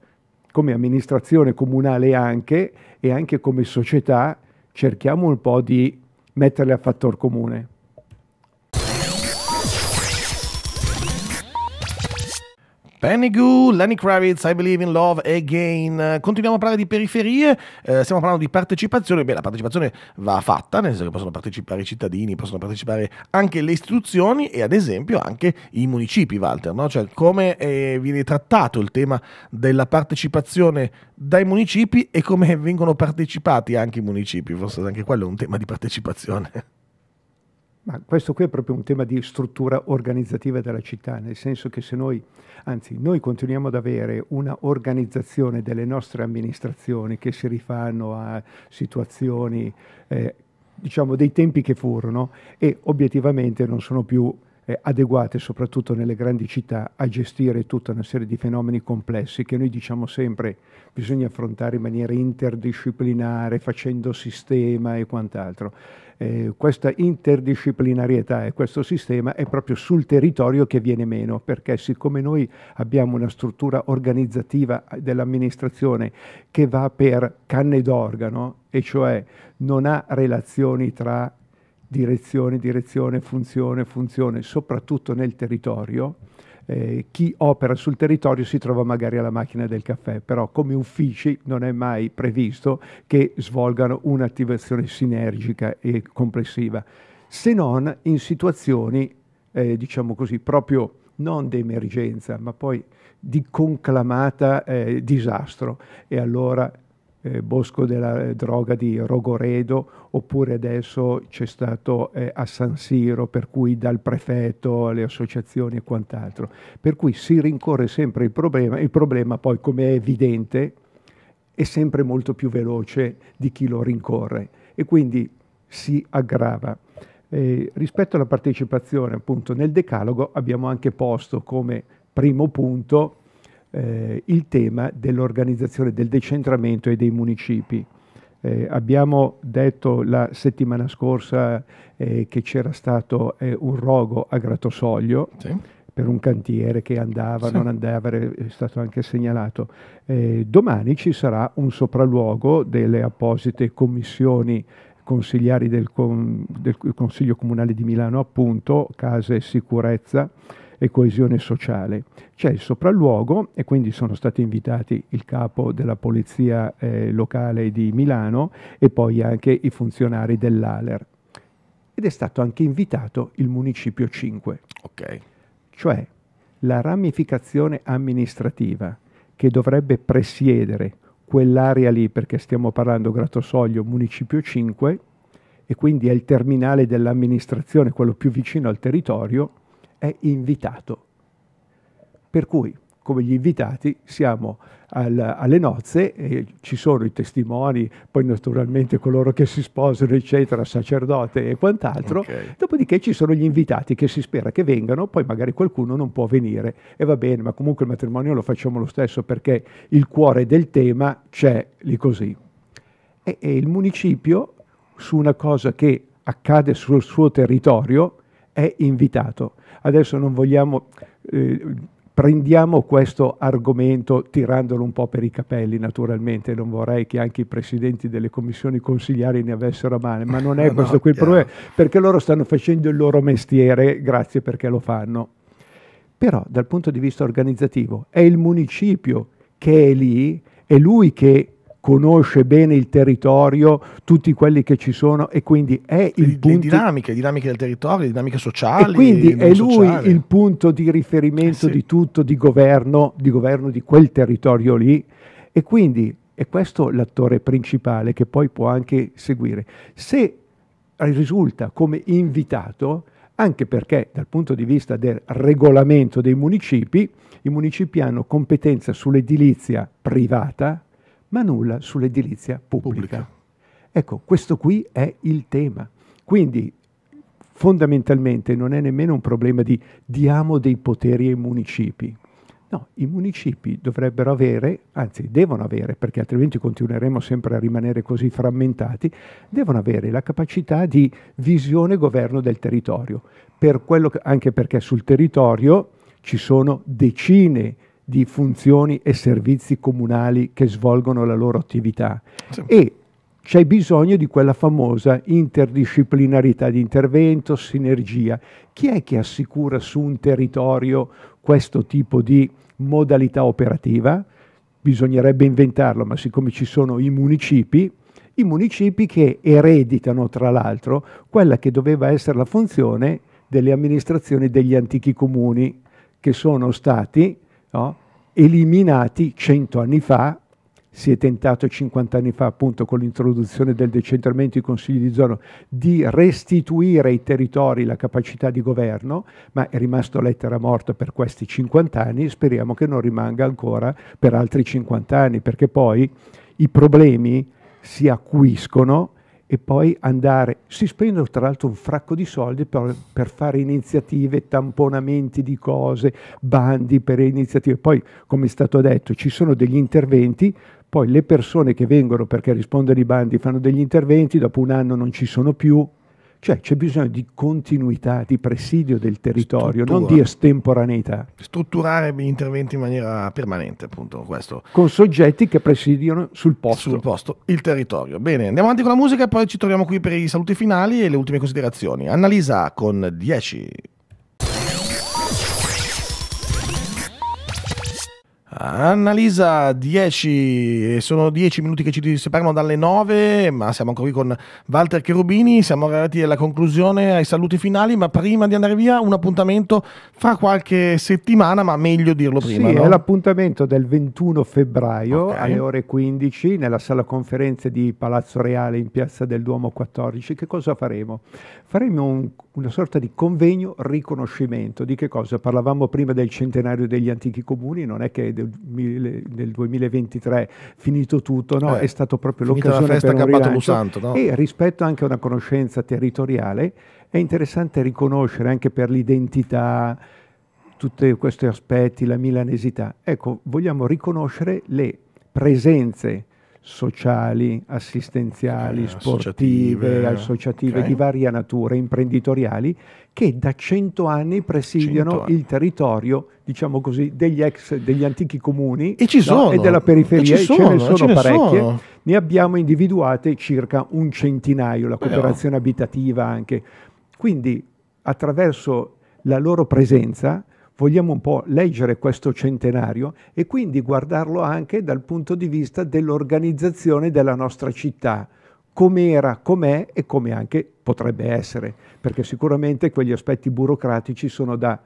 come amministrazione comunale anche e anche come società cerchiamo un po' di metterle a fattor comune. Penny Goo, Lenny Kravitz, I Believe in Love Again. Continuiamo a parlare di periferie, eh, stiamo parlando di partecipazione. Beh, la partecipazione va fatta, nel senso che possono partecipare i cittadini, possono partecipare anche le istituzioni e ad esempio anche i municipi, Walter. No? Cioè, come eh, viene trattato il tema della partecipazione dai municipi e come vengono partecipati anche i municipi. Forse anche quello è un tema di partecipazione. Ma questo qui è proprio un tema di struttura organizzativa della città, nel senso che se noi, anzi noi continuiamo ad avere una organizzazione delle nostre amministrazioni che si rifanno a situazioni, eh, diciamo, dei tempi che furono e obiettivamente non sono più eh, adeguate, soprattutto nelle grandi città, a gestire tutta una serie di fenomeni complessi che noi diciamo sempre bisogna affrontare in maniera interdisciplinare, facendo sistema e quant'altro eh, questa interdisciplinarietà e questo sistema è proprio sul territorio che viene meno, perché siccome noi abbiamo una struttura organizzativa dell'amministrazione che va per canne d'organo, e cioè non ha relazioni tra direzione, direzione, funzione, funzione, soprattutto nel territorio, eh, chi opera sul territorio si trova magari alla macchina del caffè, però come uffici non è mai previsto che svolgano un'attivazione sinergica e complessiva, se non in situazioni, eh, diciamo così, proprio non di emergenza, ma poi di conclamata eh, disastro. E allora eh, Bosco della eh, Droga di Rogoredo, oppure adesso c'è stato eh, a San Siro, per cui dal prefetto alle associazioni e quant'altro. Per cui si rincorre sempre il problema, il problema poi come è evidente è sempre molto più veloce di chi lo rincorre e quindi si aggrava. Eh, rispetto alla partecipazione appunto nel decalogo abbiamo anche posto come primo punto eh, il tema dell'organizzazione, del decentramento e dei municipi. Eh, abbiamo detto la settimana scorsa eh, che c'era stato eh, un rogo a Gratosoglio sì. per un cantiere che andava, sì. non andava, è stato anche segnalato. Eh, domani ci sarà un sopralluogo delle apposite commissioni consigliari del, com del Consiglio Comunale di Milano, appunto, Case e Sicurezza e coesione sociale. C'è il sopralluogo e quindi sono stati invitati il capo della polizia eh, locale di Milano e poi anche i funzionari dell'ALER. Ed è stato anche invitato il Municipio 5. Ok. Cioè la ramificazione amministrativa che dovrebbe presiedere quell'area lì, perché stiamo parlando Grattosoglio, Municipio 5, e quindi è il terminale dell'amministrazione, quello più vicino al territorio, è invitato. Per cui, come gli invitati, siamo al, alle nozze, e ci sono i testimoni, poi naturalmente coloro che si sposano, eccetera, sacerdote e quant'altro, okay. dopodiché ci sono gli invitati che si spera che vengano, poi magari qualcuno non può venire e va bene, ma comunque il matrimonio lo facciamo lo stesso perché il cuore del tema c'è lì così. E, e il municipio, su una cosa che accade sul suo territorio, è invitato Adesso non vogliamo... Eh, prendiamo questo argomento tirandolo un po' per i capelli, naturalmente, non vorrei che anche i presidenti delle commissioni consigliari ne avessero a male, ma non è no, questo no, qui il chiaro. problema, perché loro stanno facendo il loro mestiere, grazie perché lo fanno. Però dal punto di vista organizzativo è il municipio che è lì, è lui che conosce bene il territorio, tutti quelli che ci sono e quindi è il le, punto... Le dinamiche, le dinamiche del territorio, le dinamiche sociali. E quindi è lui sociali. il punto di riferimento eh sì. di tutto, di governo, di governo di quel territorio lì e quindi è questo l'attore principale che poi può anche seguire. Se risulta come invitato, anche perché dal punto di vista del regolamento dei municipi, i municipi hanno competenza sull'edilizia privata, ma nulla sull'edilizia pubblica. pubblica. Ecco, questo qui è il tema. Quindi fondamentalmente non è nemmeno un problema di diamo dei poteri ai municipi. No, i municipi dovrebbero avere, anzi devono avere, perché altrimenti continueremo sempre a rimanere così frammentati, devono avere la capacità di visione e governo del territorio, per che, anche perché sul territorio ci sono decine di di funzioni e servizi comunali che svolgono la loro attività sì. e c'è bisogno di quella famosa interdisciplinarità di intervento, sinergia. Chi è che assicura su un territorio questo tipo di modalità operativa? Bisognerebbe inventarlo, ma siccome ci sono i municipi, i municipi che ereditano tra l'altro quella che doveva essere la funzione delle amministrazioni degli antichi comuni, che sono stati no? eliminati 100 anni fa, si è tentato 50 anni fa appunto con l'introduzione del decentramento dei consigli di zona di restituire ai territori la capacità di governo, ma è rimasto lettera morta per questi 50 anni, speriamo che non rimanga ancora per altri 50 anni, perché poi i problemi si acuiscono e poi andare, si spendono tra l'altro un fracco di soldi per, per, fare iniziative, tamponamenti di cose, bandi per iniziative, poi come è stato detto ci sono degli interventi, poi le persone che vengono perché rispondono ai bandi fanno degli interventi, dopo un anno non ci sono più, cioè c'è bisogno di continuità, di presidio del territorio, Struttura. non di estemporaneità. Strutturare gli interventi in maniera permanente, appunto, questo. Con soggetti che presidiano sul posto. Sul posto, il territorio. Bene, andiamo avanti con la musica e poi ci troviamo qui per i saluti finali e le ultime considerazioni. Annalisa con 10 Annalisa 10, eh, sono 10 minuti che ci separano dalle 9, ma siamo ancora qui con Walter Cherubini, siamo arrivati alla conclusione, ai saluti finali, ma prima di andare via un appuntamento fra qualche settimana, ma meglio dirlo prima. Sì, no? è l'appuntamento del 21 febbraio okay. alle ore 15 nella sala conferenze di Palazzo Reale in Piazza del Duomo 14. Che cosa faremo? Faremo un, una sorta di convegno riconoscimento. Di che cosa? Parlavamo prima del centenario degli antichi comuni, non è che nel, 2023 finito tutto, no? eh, è stato proprio l'occasione festa, per un rilancio. Santo, no? E rispetto anche a una conoscenza territoriale è interessante riconoscere anche per l'identità tutti questi aspetti, la milanesità. Ecco, vogliamo riconoscere le presenze sociali, assistenziali, eh, sportive, associative, associative okay. di varia natura, imprenditoriali che da cento anni presidiano 100 anni. il territorio, diciamo così, degli, ex, degli antichi comuni e, no? e della periferia, e ci sono, ce ne sono ce parecchie. Ne, sono. ne abbiamo individuate circa un centinaio, la cooperazione Beh, oh. abitativa anche. Quindi attraverso la loro presenza vogliamo un po' leggere questo centenario e quindi guardarlo anche dal punto di vista dell'organizzazione della nostra città com'era, com'è e come anche potrebbe essere, perché sicuramente quegli aspetti burocratici sono da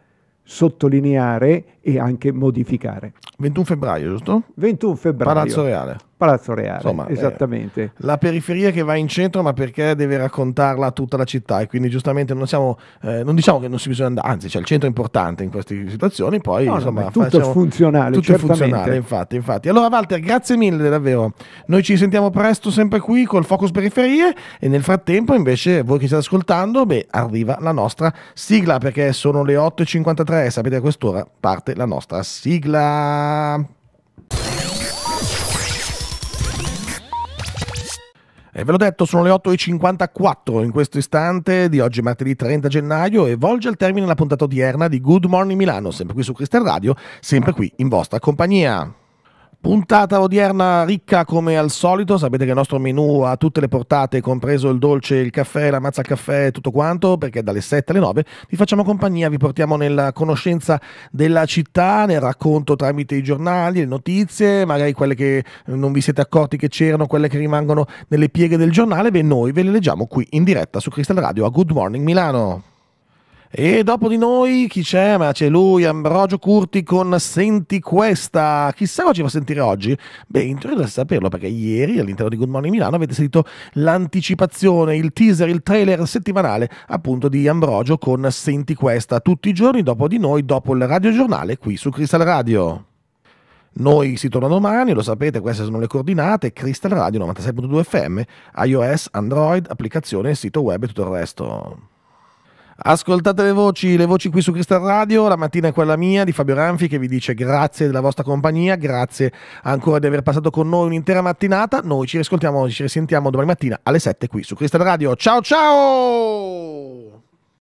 sottolineare e anche modificare. 21 febbraio, giusto? 21 febbraio. Palazzo Reale. Palazzo Reale, Insomma, eh, esattamente. Eh, la periferia che va in centro, ma perché deve raccontarla a tutta la città e quindi giustamente non, siamo, eh, non diciamo che non si bisogna andare, anzi, cioè, il centro è importante in queste situazioni, poi no, insomma, no, tutto facciamo, funzionale. Tutto certamente. funzionale, infatti, infatti. Allora Walter, grazie mille davvero. Noi ci sentiamo presto sempre qui col Focus Periferie e nel frattempo invece voi che state ascoltando, beh, arriva la nostra sigla perché sono le 8.53 e sapete a quest'ora parte la nostra sigla. E eh, ve l'ho detto, sono le 8.54 in questo istante di oggi martedì 30 gennaio e volge al termine la puntata odierna di Good Morning Milano, sempre qui su Crystal Radio, sempre qui in vostra compagnia. Puntata odierna ricca come al solito, sapete che il nostro menù ha tutte le portate, compreso il dolce, il caffè, la mazza caffè, tutto quanto, perché dalle 7 alle 9 vi facciamo compagnia, vi portiamo nella conoscenza della città, nel racconto tramite i giornali, le notizie, magari quelle che non vi siete accorti che c'erano, quelle che rimangono nelle pieghe del giornale, beh noi ve le leggiamo qui in diretta su Crystal Radio a Good Morning Milano. E dopo di noi chi c'è? Ma c'è lui, Ambrogio Curti con Senti questa. Chissà cosa ci fa sentire oggi? Beh, in teoria dovreste saperlo perché ieri all'interno di Good Morning Milano avete sentito l'anticipazione, il teaser, il trailer settimanale appunto di Ambrogio con Senti questa. Tutti i giorni dopo di noi, dopo il radiogiornale qui su Crystal Radio. Noi si torna domani, lo sapete, queste sono le coordinate, Crystal Radio 96.2 FM, iOS, Android, applicazione, sito web e tutto il resto. Ascoltate le voci, le voci qui su Cristal Radio, la mattina è quella mia di Fabio Ranfi che vi dice grazie della vostra compagnia, grazie ancora di aver passato con noi un'intera mattinata, noi ci riscoltiamo, ci risentiamo domani mattina alle 7 qui su Cristal Radio, ciao ciao!